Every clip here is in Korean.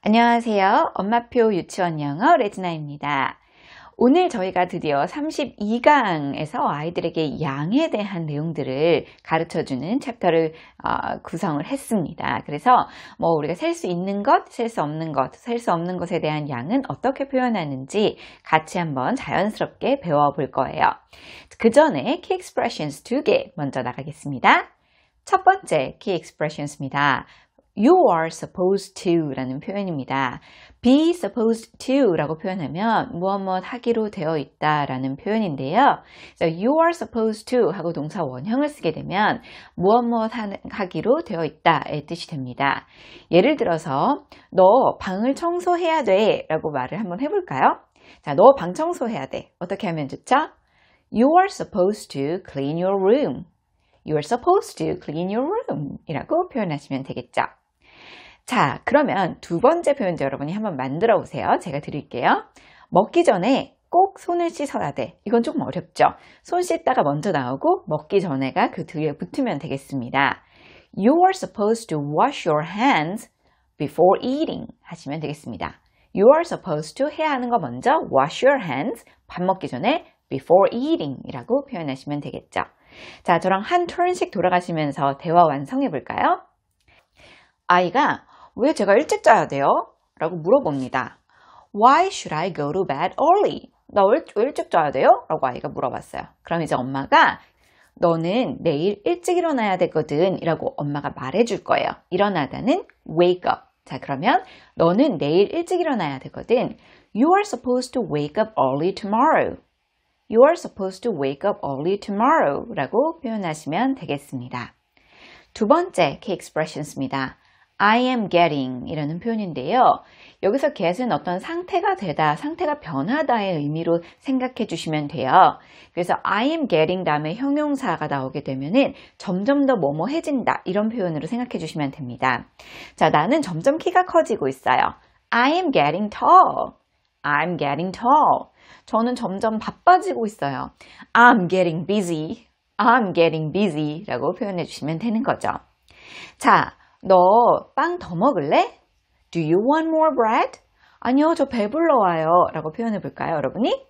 안녕하세요. 엄마표 유치원 영어 레지나입니다. 오늘 저희가 드디어 32강에서 아이들에게 양에 대한 내용들을 가르쳐주는 챕터를 어, 구성을 했습니다. 그래서 뭐 우리가 셀 수 있는 것, 셀 수 없는 것, 셀 수 없는 것에 대한 양은 어떻게 표현하는지 같이 한번 자연스럽게 배워볼 거예요. 그 전에 key expressions 두개 먼저 나가겠습니다. 첫 번째 key expressions입니다. You are supposed to 라는 표현입니다. be supposed to 라고 표현하면 무엇무엇 하기로 되어 있다 라는 표현인데요. you are supposed to 하고 동사 원형을 쓰게 되면 무엇무엇 하기로 되어 있다의 뜻이 됩니다. 예를 들어서 너 방을 청소해야 돼 라고 말을 한번 해볼까요? 자, 너 방 청소해야 돼. 어떻게 하면 좋죠? You are supposed to clean your room. You are supposed to clean your room 이라고 표현하시면 되겠죠. 자, 그러면 두 번째 표현도 여러분이 한번 만들어 보세요. 제가 드릴게요. 먹기 전에 꼭 손을 씻어야 돼. 이건 조금 어렵죠? 손 씻다가 먼저 나오고 먹기 전에가 그 뒤에 붙으면 되겠습니다. You are supposed to wash your hands before eating 하시면 되겠습니다. You are supposed to 해야 하는 거 먼저 wash your hands 밥 먹기 전에 before eating 이라고 표현하시면 되겠죠. 자, 저랑 한 턴씩 돌아가시면서 대화 완성해 볼까요? 아이가 왜 제가 일찍 자야 돼요? 라고 물어봅니다. Why should I go to bed early? 나 왜 일찍 자야 돼요? 라고 아이가 물어봤어요. 그럼 이제 엄마가 너는 내일 일찍 일어나야 되거든 이라고 엄마가 말해줄 거예요. 일어나다는 wake up. 자 그러면 너는 내일 일찍 일어나야 되거든. You are supposed to wake up early tomorrow. You are supposed to wake up early tomorrow 라고 표현하시면 되겠습니다. 두 번째 key expressions입니다. I am getting 이라는 표현인데요. 여기서 get은 어떤 상태가 되다, 상태가 변하다의 의미로 생각해 주시면 돼요. 그래서 I am getting 다음에 형용사가 나오게 되면은 점점 더 뭐뭐해진다 이런 표현으로 생각해 주시면 됩니다. 자, 나는 점점 키가 커지고 있어요. I am getting tall. I'm getting tall. 저는 점점 바빠지고 있어요. I'm getting busy. I'm getting busy 라고 표현해 주시면 되는 거죠. 자, 너빵더 먹을래? Do you want more bread? 아니요, 저 배불러와요. 라고 표현해 볼까요, 여러분이?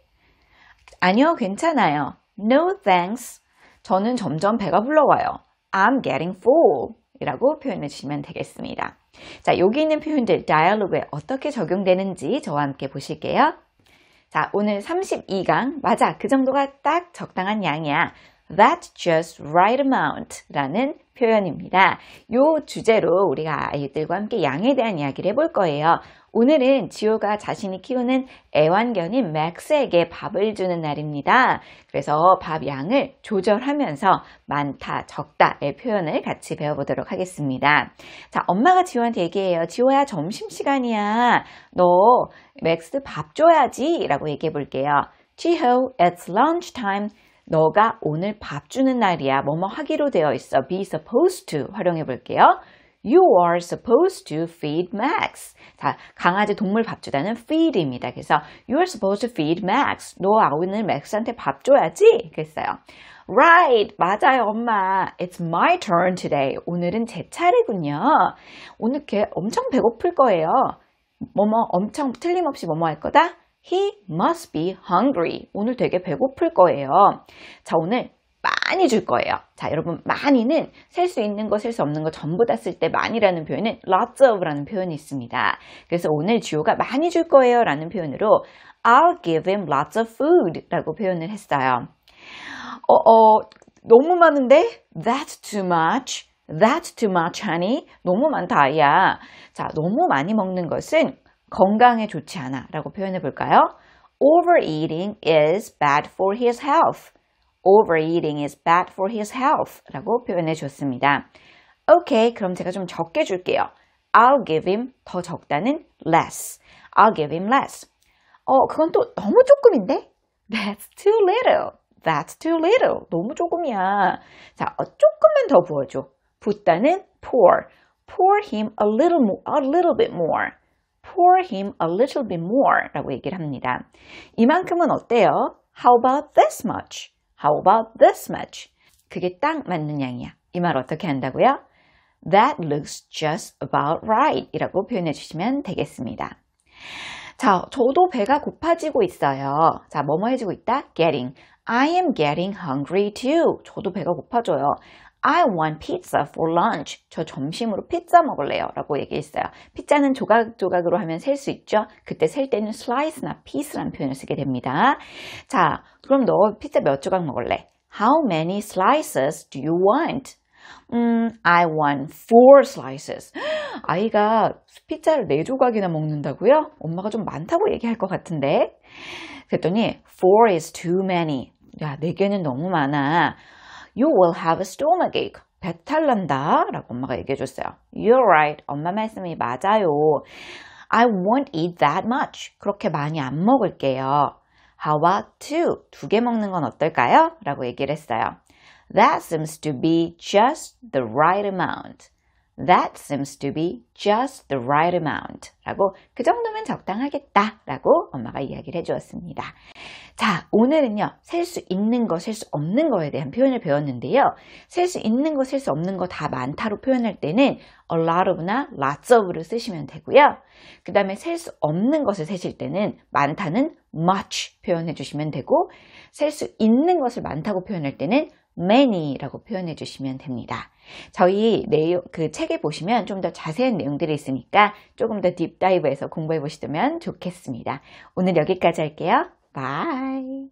아니요, 괜찮아요. No thanks. 저는 점점 배가 불러와요. I'm getting full. 이라고 표현해 주시면 되겠습니다. 자, 여기 있는 표현들 d i a l o g u e 에 어떻게 적용되는지 저와 함께 보실게요. 자, 오늘 32강. 맞아, 그 정도가 딱 적당한 양이야. That's just right amount 라는 표현입니다. 이 주제로 우리가 아이들과 함께 양에 대한 이야기를 해볼 거예요. 오늘은 지호가 자신이 키우는 애완견인 맥스에게 밥을 주는 날입니다. 그래서 밥 양을 조절하면서 많다, 적다의 표현을 같이 배워보도록 하겠습니다. 자, 엄마가 지호한테 얘기해요. 지호야, 점심시간이야. 너 맥스 밥 줘야지 라고 얘기해 볼게요. 지호, it's lunchtime. 너가 오늘 밥 주는 날이야. 뭐뭐 하기로 되어 있어. be supposed to 활용해 볼게요. You are supposed to feed Max. 자, 강아지 동물 밥 주다는 feed입니다. 그래서 you are supposed to feed Max. 너 아우는 m a x 한테밥 줘야지. 그랬어요. Right, 맞아요, 엄마. It's my turn today. 오늘은 제 차례군요. 오늘 걔 엄청 배고플 거예요. 뭐뭐 엄청 틀림없이 뭐뭐 할 거다. He must be hungry. 오늘 되게 배고플 거예요. 자, 오늘 많이 줄 거예요. 자, 여러분 많이는 셀 수 있는 것, 셀 수 없는 것 전부 다 쓸 때 많이라는 표현은 lots of라는 표현이 있습니다. 그래서 오늘 주호가 많이 줄 거예요 라는 표현으로 I'll give him lots of food 라고 표현을 했어요. 어, 어, 너무 많은데? That's too much. That's too much, honey. 너무 많다, 야. 자, 너무 많이 먹는 것은 건강에 좋지 않아 라고 표현해 볼까요? Overeating is bad for his health. Overeating is bad for his health 라고 표현해 줬습니다. 오케이, 그럼 제가 좀 적게 줄게요. I'll give him 더 적다는 less. I'll give him less. 어, 그건 또 너무 조금인데? That's too little. That's too little. 너무 조금이야. 자, 어, 조금만 더 부어줘. 붓다는 pour. Pour him a little, more, a little bit more. for him a little bit more 라고 얘기를 합니다. 이만큼은 어때요? How about this much? How about this much? 그게 딱 맞는 양이야. 이 말 어떻게 한다고요? That looks just about right 이라고 표현해 주시면 되겠습니다. 자, 저도 배가 고파지고 있어요. 자, 뭐뭐 해주고 있다? getting. I am getting hungry too. 저도 배가 고파져요. I want pizza for lunch. 저 점심으로 피자 먹을래요. 라고 얘기했어요. 피자는 조각조각으로 하면 셀 수 있죠. 그때 셀 때는 slice나 piece라는 표현을 쓰게 됩니다. 자, 그럼 너 피자 몇 조각 먹을래? How many slices do you want? 음, I want four slices. 아이가 피자를 네 조각이나 먹는다고요? 엄마가 좀 많다고 얘기할 것 같은데. 그랬더니 four is too many. 야, 네 개는 너무 많아. You will have a stomach ache. 배탈 난다 라고 엄마가 얘기해 줬어요. You're right. 엄마 말씀이 맞아요. I won't eat that much. 그렇게 많이 안 먹을게요. How about two? 두 개 먹는 건 어떨까요? 라고 얘기를 했어요. That seems to be just the right amount. That seems to be just the right amount. 라고 그 정도면 적당하겠다. 라고 엄마가 이야기를 해 주었습니다. 자, 오늘은요. 셀 수 있는 거, 셀 수 없는 거에 대한 표현을 배웠는데요. 셀 수 있는 거, 셀 수 없는 거 다 많다로 표현할 때는 a lot of나 lots of를 쓰시면 되고요. 그 다음에 셀 수 없는 것을 세실 때는 많다는 much 표현해 주시면 되고 셀 수 있는 것을 많다고 표현할 때는 many라고 표현해 주시면 됩니다. 저희 내용 그 책에 보시면 좀 더 자세한 내용들이 있으니까 조금 더 딥다이브해서 공부해 보시면 좋겠습니다. 오늘 여기까지 할게요. Bye.